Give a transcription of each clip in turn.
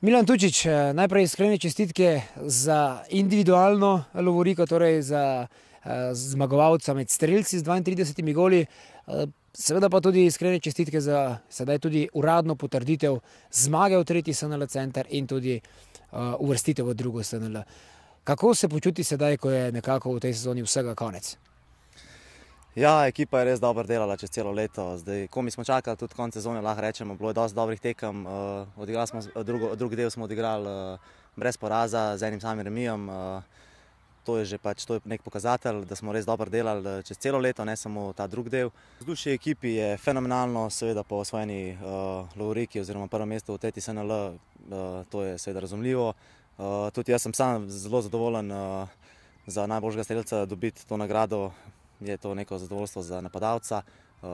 Milan Tučič, eh, najprej iskrene čestitke za individualno Lovoriko, torej za uh, zmagovalca med streljci z 32 goli, uh, seveda pa tudi iskrene čestitke za sedaj tudi uradno potrditev zmage v tretji SNL center in tudi uh, uvrstitev v drugo SNL. Kako se počuti sedaj, ko je nekako v tej sezoni vsega konec? Ja, ekipa je res dobro delala čez celo leto. Zdaj, ko mi smo čakali, tudi konec sezone, lahko rečemo, bilo je dosti dobrih tekem. Eh, smo, eh, drugo, drugi del smo odigrali eh, brez poraza, z enim samim remijem. To je že pač, to je nek pokazatelj, da smo res dobro delali čez celo leto, ne samo ta drugi del. Zdušje ekipi je fenomenalno, seveda po osvojeni uh, Lauriki oziroma prvem mestu v TTSNL, uh, to je seveda razumljivo. Uh, tudi jaz sem sam zelo zadovoljen uh, za najboljšega streljca dobiti to nagrado je to neko zadovoljstvo za napadalca. Eh,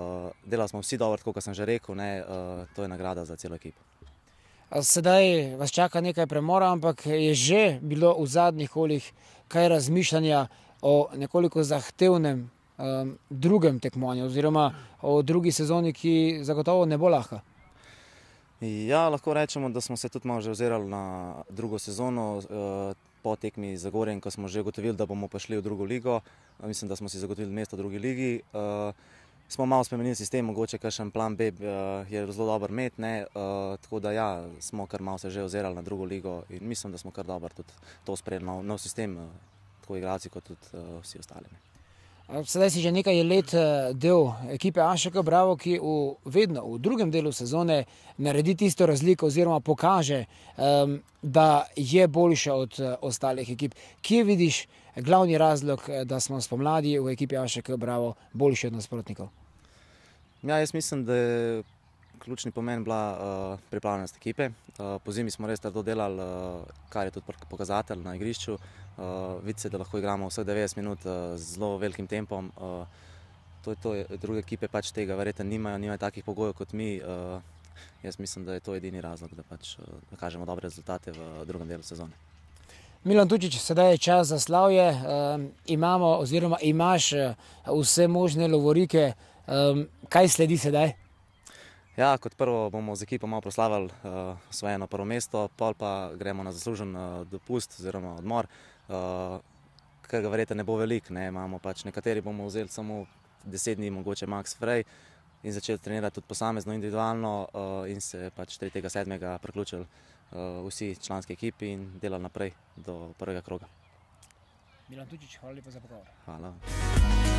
delali smo vsi dobro, kot sem že rekel, ne, eh, to je nagrada za celo ekipo. Sedaj vas čaka nekaj premora, ampak je že bilo v zadnjih kolih kaj razmišljanja o nekoliko zahtevnem um, drugem tekmovanju, oziroma o drugi sezoni, ki zagotovo ne bo lahka. Ja, lahko rečemo, da smo se tudi malo že ozirali na drugo sezono. Uh, po tekmi z Gorjem, ko smo že ugotovili, da bomo prišli v drugo ligo, mislim, da smo si zagotovili mesto v drugi ligi. Eh, smo malo spremenili sistem, mogoče kakšen plan B eh, je zelo dober met, ne? Eh, tako da ja, smo kar malo se že ozerali na drugo ligo in mislim, da smo kar dobro tudi to sprejeli nov sistem, tako igralci kot tudi vsi ostali. Ne? Sedaj si že nekaj let eh, del ekipe Ašeka Bravo, ki v vedno v drugem delu sezone naredi tisto razliko oziroma pokaže, ehm, da je boljša od eh, ostalih ekip. Kje vidiš glavni razlog, eh, da smo spomladi v ekipi Ašeka Bravo boljši od nasprotnikov? Ja, jaz mislim, da je ključni pomen bila pripravljenost ekipe. Po zimi smo res trdo delali, kar je tudi pokazatelj na igrišču uh, vidi se, da lahko igramo vse 90 minut uh, z zelo velikim tempom. Uh, to je to, druge ekipe pač tega verjetno nimajo, nimajo takih pogojev kot mi. Uh, jaz mislim, da je to edini razlog, da pač uh, kažemo dobre rezultate v drugem delu sezone. Milan Tučič, sedaj je čas za slavje. Um, imamo, oziroma imaš uh, vse možne lovorike. Um, kaj sledi sedaj? Ja, kot prvo bomo z ekipo malo proslavili uh, svoje prvo mesto, pol pa gremo na zaslužen uh, dopust oziroma odmor. Uh, uh, eh, kar ga verjete, ne bo veliko. Ne, pač, nekateri bomo vzeli samo 10 dni, mogoče Max Frey in začeli trenirati tudi posamezno, individualno uh, in se pač 3.7. priključili uh, vsi članski ekipi in delali naprej do prvega kroga. Milan Tučič, hvala lepa za pogovor. Hvala.